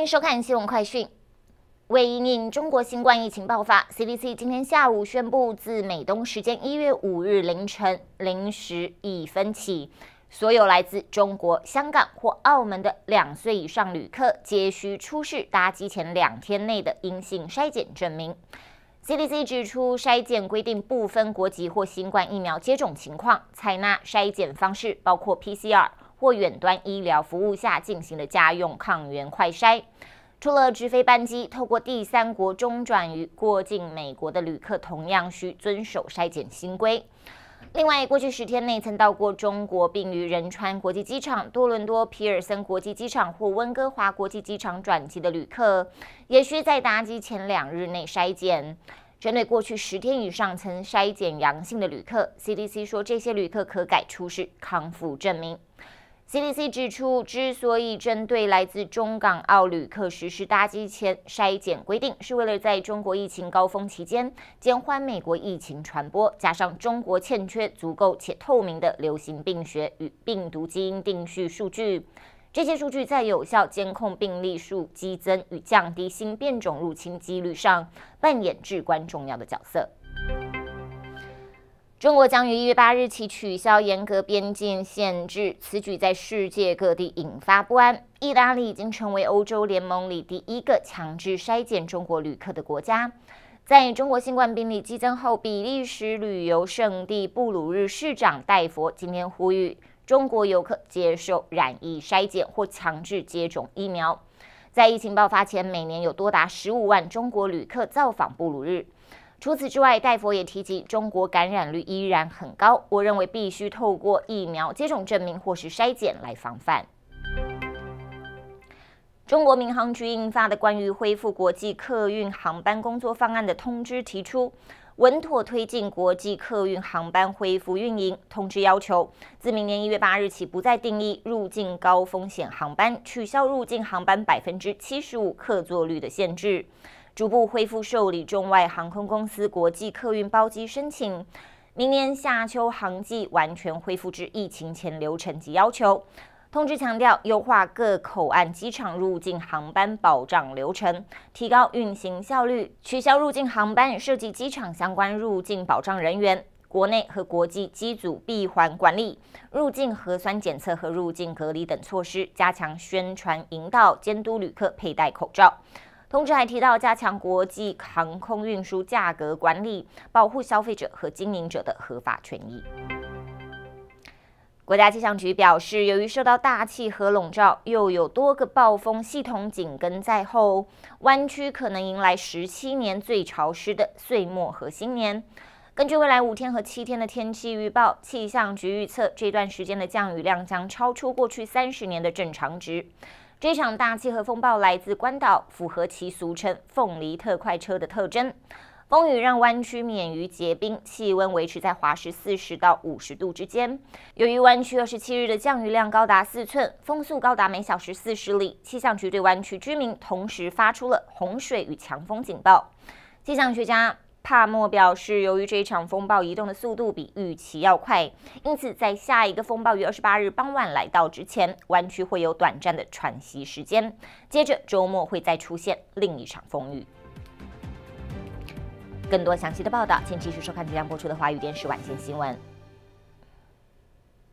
迎收看新闻快讯。为应应中国新冠疫情爆发，CDC 今天下午宣布，自美东时间一月五日凌晨零时一分起，所有来自中国、香港或澳门的两岁以上旅客，皆需出示搭机前两天内的阴性筛检证明。CDC 指出，筛检规定不分国籍或新冠疫苗接种情况，采纳筛检方式包括 PCR。或远端医疗服务下进行的家用抗原快筛。除了直飞班机，透过第三国中转于过境美国的旅客同样需遵守筛检新规。另外，过去十天内曾到过中国，并于仁川国际机场、多伦多皮尔森国际机场或温哥华国际机场转机的旅客，也需在搭机前两日内筛检。针对过去十天以上曾筛检阳性的旅客，CDC 说这些旅客可改出示康复证明。CDC 指出，之所以针对来自中港澳旅客实施搭机前筛检规定，是为了在中国疫情高峰期间，减缓美国疫情传播，加上中国欠缺足够且透明的流行病学与病毒基因定序数据，这些数据在有效监控病例数激增与降低新变种入侵几率上，扮演至关重要的角色。中国将于一月八日起取消严格边境限制，此举在世界各地引发不安。意大利已经成为欧洲联盟里第一个强制筛检中国旅客的国家。在中国新冠病例激增后，比利时旅游胜地布鲁日市长戴佛今天呼吁中国游客接受染疫筛检或强制接种疫苗。在疫情爆发前，每年有多达十五万中国旅客造访布鲁日。除此之外，戴佛也提及，中国感染率依然很高。我认为必须透过疫苗接种证明或是筛检来防范。中国民航局印发的关于恢复国际客运航班工作方案的通知提出，稳妥推进国际客运航班恢复运营。通知要求，自明年一月八日起，不再定义入境高风险航班，取消入境航班百分之七十五客座率的限制。逐步恢复受理中外航空公司国际客运包机申请，明年夏秋航季完全恢复至疫情前流程及要求。通知强调，优化各口岸机场入境航班保障流程，提高运行效率，取消入境航班涉及机场相关入境保障人员、国内和国际机组闭环管理、入境核酸检测和入境隔离等措施，加强宣传引导，监督旅客佩戴口罩。同时还提到，加强国际航空运输价格管理，保护消费者和经营者的合法权益。国家气象局表示，由于受到大气和笼罩，又有多个暴风系统紧跟在后，湾区可能迎来十七年最潮湿的岁末和新年。根据未来五天和七天的天气预报，气象局预测这段时间的降雨量将超出过去三十年的正常值。这场大气和风暴来自关岛，符合其俗称“凤梨特快车”的特征。风雨让湾区免于结冰，气温维持在华氏四十到五十度之间。由于湾区二十七日的降雨量高达四寸，风速高达每小时四十里，气象局对湾区居民同时发出了洪水与强风警报。气象学家。帕默表示，由于这一场风暴移动的速度比预期要快，因此在下一个风暴于二十八日傍晚来到之前，湾区会有短暂的喘息时间。接着周末会再出现另一场风雨。更多详细的报道，请继续收看即将播出的华语电视晚间新闻。